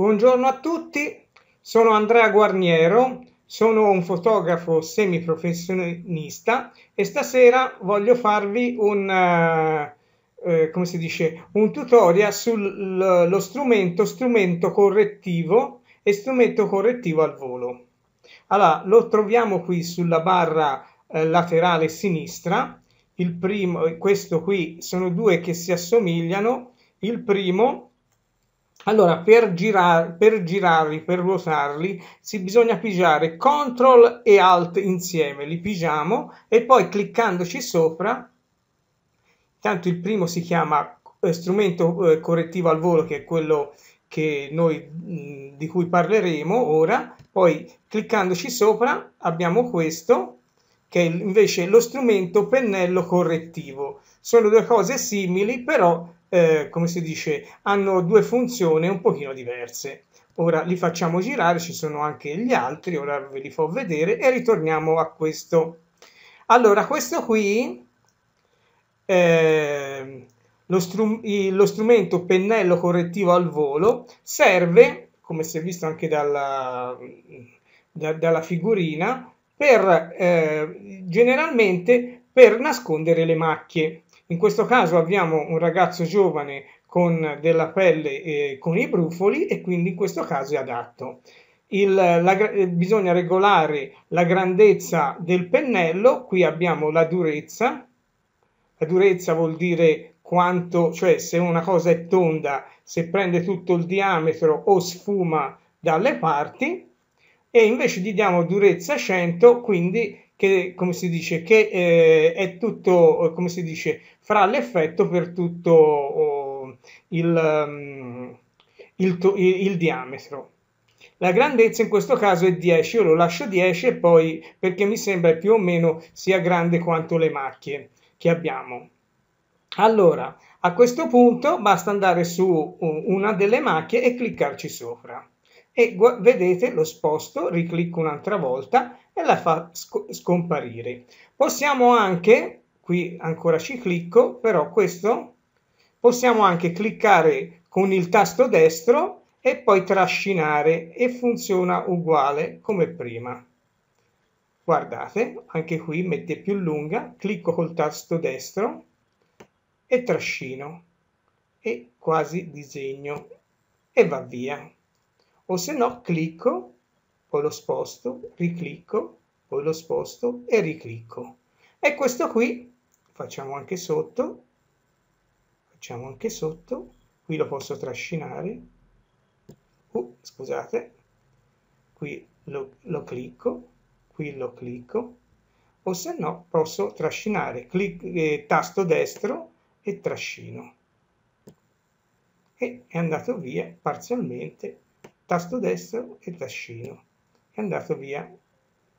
Buongiorno a tutti, sono Andrea Guarniero, sono un fotografo semiprofessionista e stasera voglio farvi un, eh, eh come si dice, un tutorial sullo strumento, strumento correttivo e strumento correttivo al volo. Allora, lo troviamo qui sulla barra eh, laterale sinistra, il primo, questo qui sono due che si assomigliano, il primo è allora, per, girar, per girarli, per ruotarli, si bisogna pigiare CTRL e ALT insieme, li pigiamo e poi cliccandoci sopra, tanto il primo si chiama eh, strumento eh, correttivo al volo, che è quello che noi, mh, mm, di cui parleremo ora, poi cliccandoci sopra abbiamo questo, che è invece lo strumento pennello correttivo. Sono due cose simili, però, eh, come si dice, hanno due funzioni un pochino diverse. Ora li facciamo girare, ci sono anche gli altri, ora ve li fo vedere e ritorniamo a questo. Allora, questo qui, eh, lo, strum lo strumento pennello correttivo al volo, serve, come si è visto anche dalla, da, dalla figurina, per, eh, generalmente per nascondere le macchie. In questo caso abbiamo un ragazzo giovane con della pelle eh, con i brufoli e quindi in questo caso è adatto. Il, la, eh, bisogna regolare la grandezza del pennello, qui abbiamo la durezza, la durezza vuol dire quanto, cioè se una cosa è tonda, se prende tutto il diametro o sfuma dalle parti, e invece gli diamo durezza 100, quindi che, come si dice, che eh, è tutto, come si dice, farà l'effetto per tutto oh, il, um, il, to- il, diametro. La grandezza in questo caso è 10, io lo lascio 10 e poi perché mi sembra più o meno sia grande quanto le macchie che abbiamo. Allora, a questo punto basta andare su una delle macchie e cliccarci sopra e vedete lo sposto, riclicco un'altra volta e la fa sc scomparire. Possiamo anche, qui ancora ci clicco, però questo, possiamo anche cliccare con il tasto destro e poi trascinare e funziona uguale come prima. Guardate, anche qui mette più lunga, clicco col tasto destro e trascino e quasi disegno e va via o se no clicco, poi lo sposto, riclicco, poi lo sposto e riclicco. E questo qui, facciamo anche sotto, facciamo anche sotto, qui lo posso trascinare, uh, scusate, qui lo, lo clicco, qui lo clicco, o se no posso trascinare, clic, eh, tasto destro e trascino. E è andato via parzialmente tasto destro e tascino. È andato via.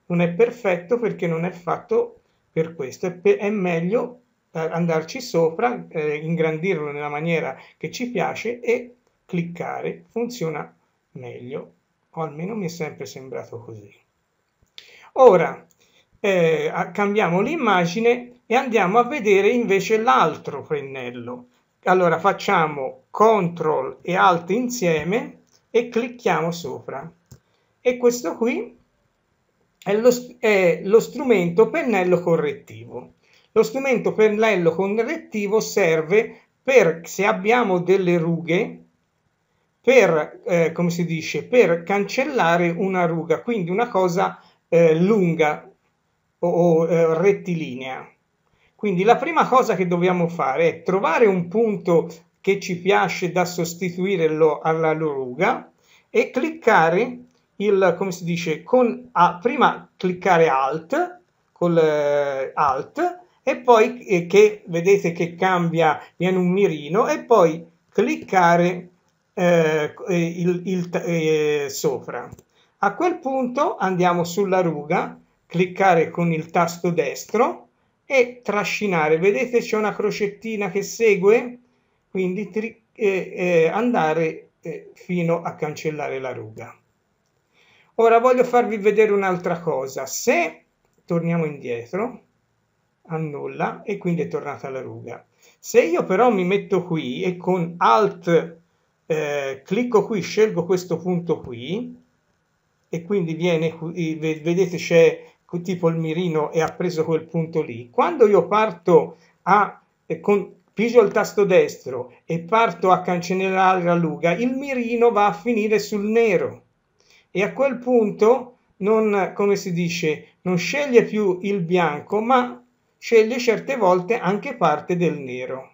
Non è perfetto perché non è fatto per questo, è, pe è meglio eh, andarci sopra, eh, ingrandirlo nella maniera che ci piace e cliccare, funziona meglio, o almeno mi è sempre sembrato così. Ora eh, cambiamo l'immagine e andiamo a vedere invece l'altro pennello. Allora facciamo CTRL e ALT insieme e clicchiamo sopra. E questo qui è lo, è lo strumento pennello correttivo. Lo strumento pennello correttivo serve per, se abbiamo delle rughe, per, eh, come si dice, per cancellare una ruga, quindi una cosa eh, lunga o, o eh, rettilinea. Quindi la prima cosa che dobbiamo fare è trovare un punto che ci piace da sostituire alla ruga e cliccare il, come si dice, con, ah, prima cliccare Alt, col eh, Alt, e poi eh, che vedete che cambia, viene un mirino, e poi cliccare eh, il, il eh, sopra. A quel punto andiamo sulla ruga, cliccare con il tasto destro e trascinare. Vedete c'è una crocettina che segue? quindi tri, eh, eh, andare eh, fino a cancellare la ruga. Ora voglio farvi vedere un'altra cosa. Se torniamo indietro, annulla e quindi è tornata la ruga. Se io però mi metto qui e con Alt eh, clicco qui, scelgo questo punto qui e quindi viene, qui, vedete c'è tipo il mirino e ha preso quel punto lì. Quando io parto a, eh, con, pigio il tasto destro e parto a cancellare la luga, il mirino va a finire sul nero e a quel punto non, come si dice, non sceglie più il bianco, ma sceglie certe volte anche parte del nero.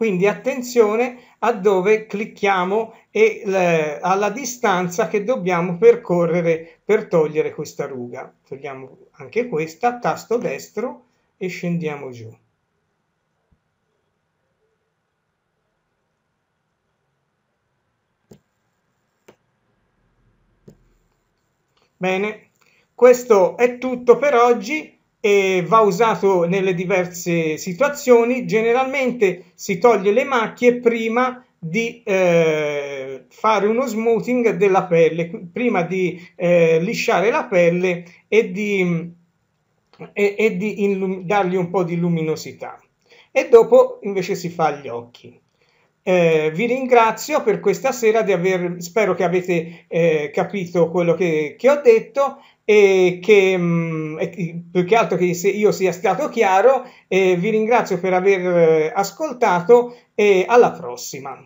Quindi attenzione a dove clicchiamo e le, alla distanza che dobbiamo percorrere per togliere questa ruga. Togliamo anche questa, tasto destro e scendiamo giù. Bene, questo è tutto per oggi e va usato nelle diverse situazioni. Generalmente si toglie le macchie prima di eh, fare uno smoothing della pelle, prima di eh, lisciare la pelle e di, e, e di dargli un po' di luminosità. E dopo invece si fa gli occhi. Eh, vi ringrazio per questa sera di aver, spero che avete eh, capito quello che, che, ho detto e che mh, mm, e più che altro che se io sia stato chiaro eh, vi ringrazio per aver eh, ascoltato e alla prossima.